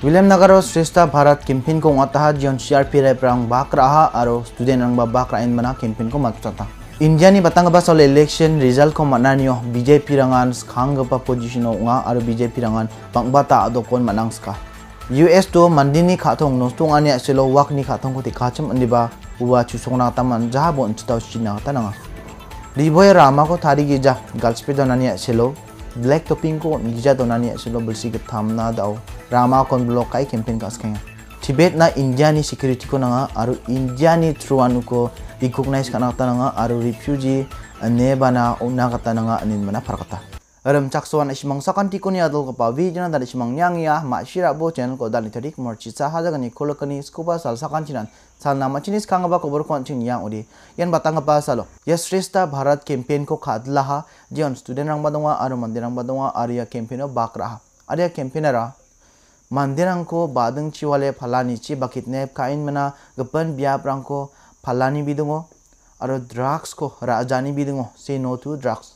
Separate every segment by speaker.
Speaker 1: William Nagaro Sista Bharat Kimpin ko ngata jion CRP rai prang bakra aro student rang bakra in mana campaign ko matata. India ni batang ba sol election result ko mananyo BJP rangan khang ba position nga aro BJP rangan pangbata adokon ska. US to mandini khatong nostung ania selo wak ni khatong ko tikacham andiba uwa chusongna taman jaha bon chitau china tananga. Liboy Rama ko thari gi ja galspe donania selo black topping ko nigja donania selo bulsi ke thamna dao rama kon blok kai campaign ka skenga tibet na injani security ko nanga aru injani truanu ko recognize kana ta nanga aru refugee ane bana una kata nanga anin mana parkata aram Rem asimang sakan tikun ya dol kapa vision dan asimang nyang ya ma shira bo channel ko dan tadi merchi sa haja gani kolokani skuba sal sakan chinan sal nama chinis kangaba kobor kon ching yang udi yan batanga pa salo yes rista bharat campaign ko khadla ha jion student rang badonga aru mandir rang badonga arya campaign o bakra arya campaign ara मंदिर को बादची वाले फलानी बाकी ने कहीं मना गपन ब्याप्रां को फलानी भी दंगो और ड्रग्स को राजानी भी दंगो से नो टू ड्रग्स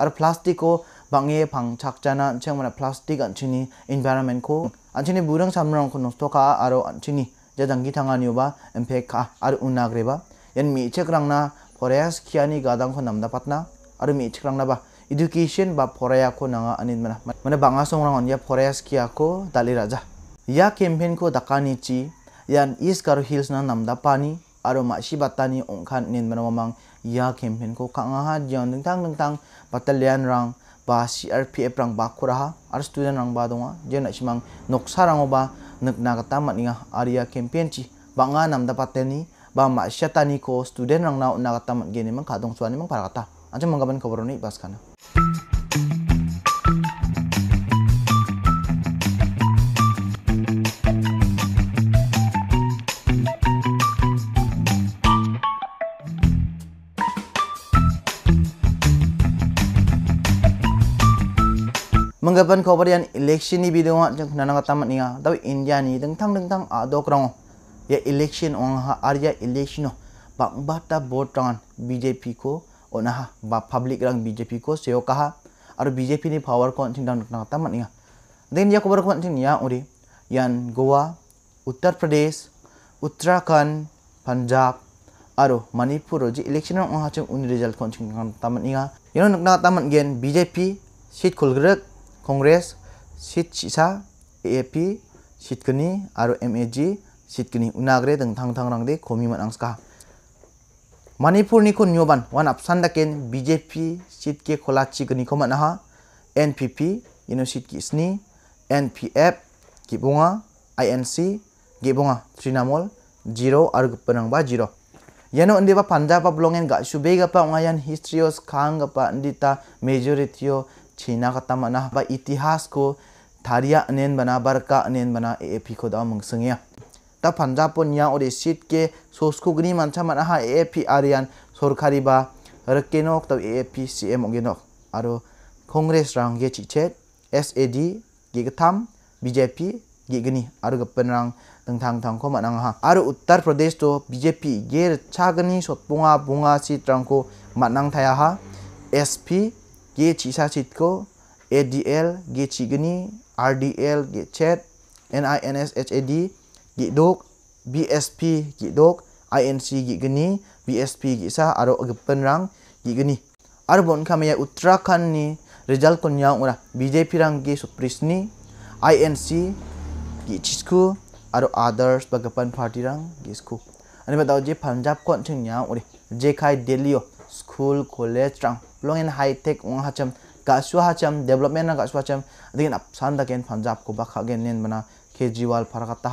Speaker 1: और प्लास्टिक को बंगे फंग छाकचाना छे मना प्लास्टिक अच्छी इन्वायरमेंट को अच्छी बुरंग साम को नस्तों खा और अच्छी जे दंगी थाना एम्फेक् का और उन्नाग्रेबा इन मीचेक रंगना फरेस्ट खियानी गादा को नमदा पटना और मीचेक रंगना बा education ba poraya ko nanga anin mana mana banga songrang on ya poraya ski ako dali raja ya campaign ko dakani chi yan is karo hills na namda pani aro maksi batani onkhan nin mana mamang ya campaign ko kanga ha jion ding tang battalion rang ba CRPF rang ba raha ar student rang ba donga jena simang noksa rang ba nakna kata maninga aria ya campaign chi banga namda pateni ba masyatani ko student rang na nakata man gene dong kadong suani mang para kata anjam manggaban pas baskana Menggapan kau berian election ni video ngah jeng nana kata mat niya. Tapi India ni dengtang dengtang adok rong. Ya election orang ha arya election no. Bang bata vote tangan BJP ko ona ha ba public rang bjp ko seok kaha aru bjp ni power kon ting down na tamat nia den ya ko ber kon ting ya ori yan goa uttar pradesh uttarakhand punjab aru manipur ji election rang ha chung un result kon ting na tamat nia yan nak na tamat gen bjp sit khulgrek congress sit sa ap sit kini aru mag sit kini unagre dang thang thang rang de komi man angska Manipur ni ko nyoban wan apsan daken BJP sit ke kolachi ke ni ko NPP ino sit ke isni NPF gibunga INC gibunga Trinamol jiro arg penang ba jiro yano ande ba Punjab ba blongen ga shube ga pa ngayan histrios kang ga pa China ka tama na ba itihas ko Tariya anen bana barka anen bana AAP ko da mung ta panja pun yang udah sit ke sosku gini macam mana ha AAP Aryan sorkari ba rekenok tau AAP CM ogenok aro kongres rang ge cicet SAD gigetam BJP gigeni aro gepen rang tentang ko mana ha aro Uttar Pradesh to BJP ger cagani sot bunga bunga sit rangko manang thaya ha SP ge cisa sit ko ADL ge cigeni RDL ge chet NINS NINSHAD gidok BSP gidok INC gigeni BSP gisa aro agepen rang gi geni aro bon kamaya Uttarakhand ni result kon yang ora BJP rang gi suprisni INC gi chisku aro others bagapan party rang gi sku ani batao je Punjab kon ching yang ore je khai Delhi school college rang long and high tech ong hacham kaswa hacham development na kaswa hacham adin apsan da gen Punjab ko ba kha gen nen bana phara Kejriwal फरकता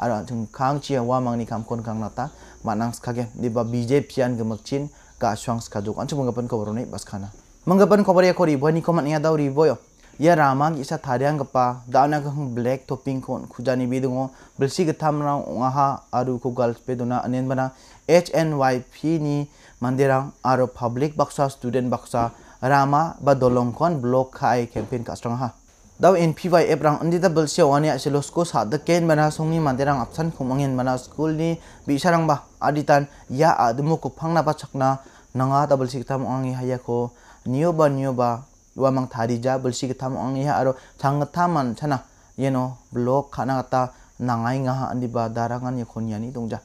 Speaker 1: ada chung kang wa mang ni kam kon kang nata manang skage di ba bije pian gemakcin ka skadu kan anchu manggapan ko borone bas kana ko kau ko kori bani ko man ya daw ri boyo ya ramang isa tharyang gapa na ka hung black topping kon khujani bidungo bilsi gtham ra ha aru ko gal pe duna anen bana HNYP ni mandirang aro public baksa student baksa rama ba kon blok khai campaign ka strong ha dau in phi ebrang app rang andi da bel sia wani asilos ko sa da ken bana songni manderang apsan khumangin mana school ni bi sarang ba aditan ya a adumu ko na ba chakna nanga da bel mo angi haya ko niyo ba niyo ba wa mang tari ja bel mo angi ha aro changtha man chana yeno blog kana kata inga ha andi ba darangan ye ya dong ja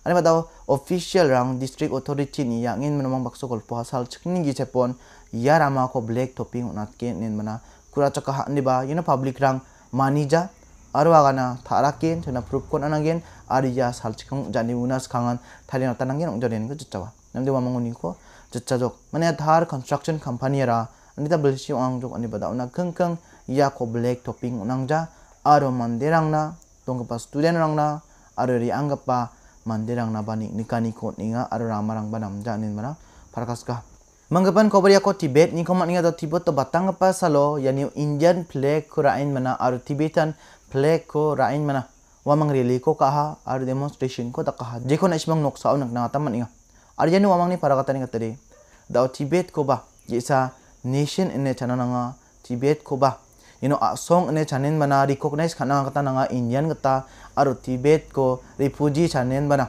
Speaker 1: Ani ba dau official rang district authority ni ya ngin mang bakso kolpo hasal chikni gi chepon ya rama ko black topping unat ke nin mana kuracaka handiba yena public rang manija arwagana tharakin chuna proof kon anangin ariya salchikang jani unas khangan thalina tanangin ongjonen ko jutchawa namde wa manguni ko jutchajok mane thar construction company ra anita bilsi angjok ani bada una kengkeng ya ko black topping unangja aro manderangna dongpa student rangna aro ri anggapa manderangna bani nikani ko ninga aro ramarang banam janin mana parkaska मंगपन कोबरिया को तिब्बत निकोमा निगा दो तिब्बत तो बतांग पा सालो यानी इंडियन फ्लैग को राइन मना और तिब्बतन फ्लैग को राइन मना वा मंग रैली को कहा और डेमोन्स्ट्रेशन को तक कहा जेको ना इसमें नुकसान नक ना तम निगा और यानी वा मंग ने परागता निगा तेरे दाव तिब्बत को बा जैसा नेशन इन्हें चना नंगा तिब्बत को बा यू नो असोंग ने चनेन बना रिकॉग्नाइज करना कता नंगा इंडियन कता और तिब्बत को रिफ्यूजी चनेन बना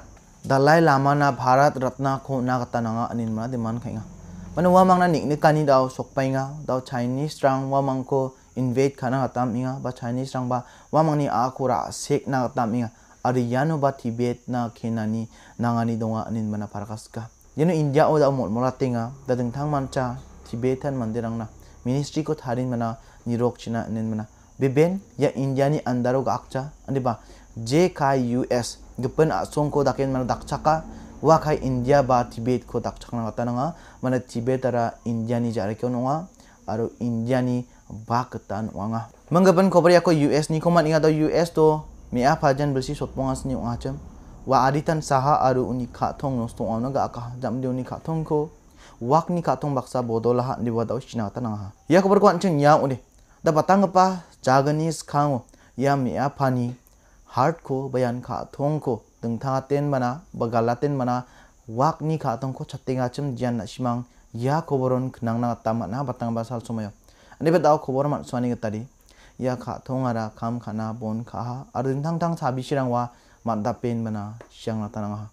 Speaker 1: दलाई लामा ना भारत रत्न को ना कता नंगा अनिन मना डिमांड खेगा mana wamang na nik nikani dau sokpai nga dau chinese rang wamang ko invade khana hatam inga ba chinese rang ba wamang ni akura sek na hatam inga ariyano ba tibet na kinani nangani donga anin mana parakaska yano india o dau mol moratinga da ding thang mancha tibetan mandirang na ministry ko tharin mana nirok china anin mana beben ya india ni andaro ga akcha andi ba jkus gepen asong ko dakin mana dakchaka wakai India ba Tibet ko chakna kata nanga mana Tibet ara India ni jare kyo nonga aro India ni ba wanga mangapan manggapan kobri ako US ni koman ingat US to mi apa jan bersih sotpongas ni wanga cem wa aditan saha aro uni khathong nos to ona ga akah jam de uni tong ko wak ni tong baksa bodola ha ni wadau china ta nanga ya kobri ko anchen ya uni da batang pa jaganis ya mi apa ni hard ko bayan tong ko ตึงท่าเต้นมานะบกาลาเต้นมานะวักนี้ขาต้องก็ชัดเต็งัาชิมเจียนชิมังยาขบรนขนังนักตามนะบัตังบาสัลสมัยอันนี้เป็นดาวขบรมันสวานิกตาดียาขาทงอะไราคำขานาบนขาอารินทั้งทั้งชาบิชิรังวามันดับเป็นมานะชียงนักตานงฮะ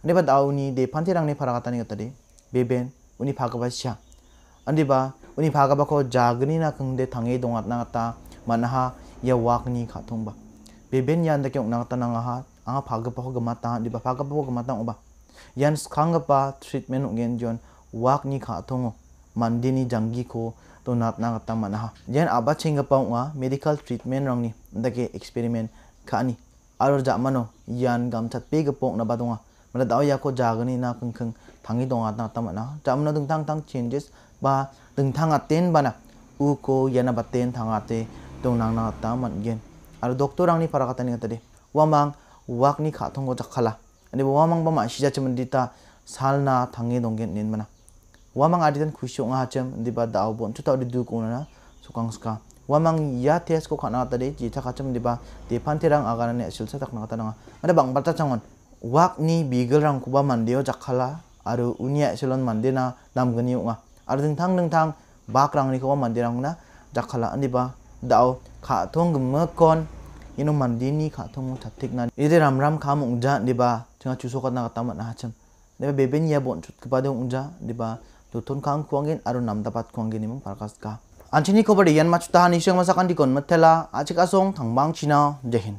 Speaker 1: อันนี้เป็นดาวนี้เดพันที่รังนี้พารากตานิกตาดีเบเบนอุนิพากบัชชาอันนี้บ้าอุนิพากบักโอจากนี่นะคงเดทังเอดงอัตนาตามานะฮะยาวักนี้ขาทงบ้าเบเบนยันตะเกียงนักตานัฮะ anga phaga pa hoga mata di ba phaga pa hoga mata oba yan khanga pa treatment ngen jon wak ni kha thongo mandini jangi ko to nat na ta mana yan aba chenga pa nga medical treatment rang ni dake experiment kha ni aro ja mano yan gam chat pe ga pok na ba donga mala daw ya ko jagani na khang khang thangi donga na ta mana ja mano dung tang tang changes ba dung thang aten bana u ko yana baten thangate dong nang na ta man gen aro doctor rang ni para kata ni tadi wamang Wak wakni kha thongo jakhala ani wamang bama chamdi ta sal salna thangi donggen nin mana wamang aditan khushu nga di ba da bon chuta di du ko na sukang sukangska wamang ya tes ko khana de ji cham di ba de rang agana ne asil sa ta na ada bang on wak ni bigel rang kuba yo jakhala aru unia silon mandena namgani nga ar ding thang ding thang bak rang ni ko rang na jakhala ani ba dao kha thong kon ino mandini ka thong thak thik na ram ram kha mung ja ni ba chang chu so na ta ma na cham ne be ben ya bon chut ka de ung ja ni ba lu thon parkas ka anchini ko bari yan ma chu ta ni shang ma sa kan di